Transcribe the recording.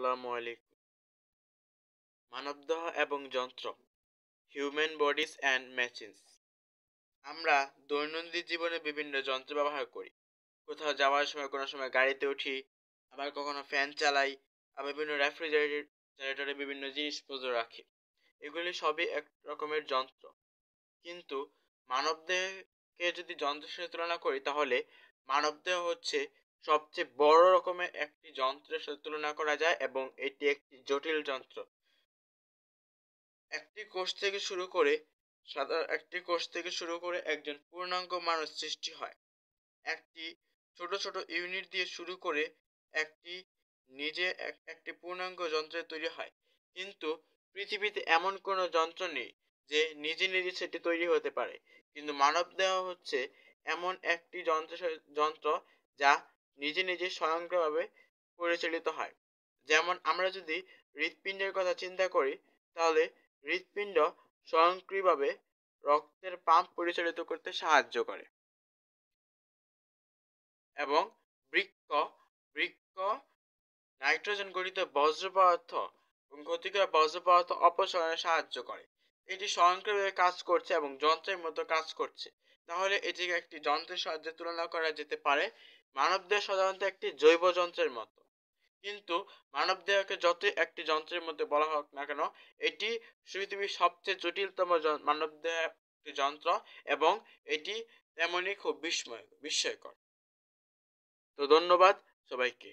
আসসালামু আলাইকুম মানবদেহ এবং যন্ত্র হিউম্যান বডিস অ্যান্ড মেশিনস আমরা দৈনন্দিন জীবনে বিভিন্ন যন্ত্র ব্যবহার করি কোথাও যাওয়ার সময় কোনো সময় গাড়িতে উঠি আবার কখনো ফ্যান চালাই আবার বিভিন্ন রেফ্রিজারেটরে বিভিন্ন জিনিসপত্র রাখি এগুলি সবই এক রকমের যন্ত্র কিন্তু মানবদেহকে যদি যন্ত্রের সাথে তুলনা করি তাহলে মানবদেহ হচ্ছে সবচেয়ে বড় রকমের একটি যন্ত্রের সাথে তুলনা করা যায় এবং এটি একটি জটিল যন্ত্র একটি কোষ থেকে শুরু করে সাধারণ একটি কোষ থেকে শুরু করে একজন পূর্ণাঙ্গ মানুষ সৃষ্টি হয় একটি ছোট ছোট ইউনিট দিয়ে শুরু করে একটি নিজে একটি পূর্ণাঙ্গ যন্ত্রে তৈরি হয় কিন্তু পৃথিবীতে এমন কোনো যন্ত্র নেই যে নিজে নিজে সেটি তৈরি হতে পারে কিন্তু মানব দেহ হচ্ছে এমন একটি যন্ত্র যন্ত্র যা নিজে নিজে স্বয়ংক্রিয়ভাবে পরিচালিত হয় যেমন আমরা যদি হৃৎপিণ্ডের কথা চিন্তা করি তাহলে হৃৎপিণ্ড স্বয়ংক্রিয়ভাবে রক্তের পাম্প পরিচালিত করতে সাহায্য করে এবং বৃক্ষ বৃক্ষ নাইট্রোজেন গঠিত বজ্র পদার্থ ক্ষতিকর বজ্র পদার্থ অপসারণে সাহায্য করে এটি স্বয়ংক্রিয়ভাবে কাজ করছে এবং যন্ত্রের মতো কাজ করছে তাহলে এটিকে একটি যন্ত্রের সাহায্যে তুলনা করা যেতে পারে মানবদেহ সাধারণত একটি জৈব যন্ত্রের মতো কিন্তু মানবদেহকে যতই একটি যন্ত্রের মধ্যে বলা হোক না কেন এটি পৃথিবীর সবচেয়ে জটিলতম মানবদেহ একটি যন্ত্র এবং এটি তেমনই খুব বিস্ময় বিস্ময়কর তো ধন্যবাদ সবাইকে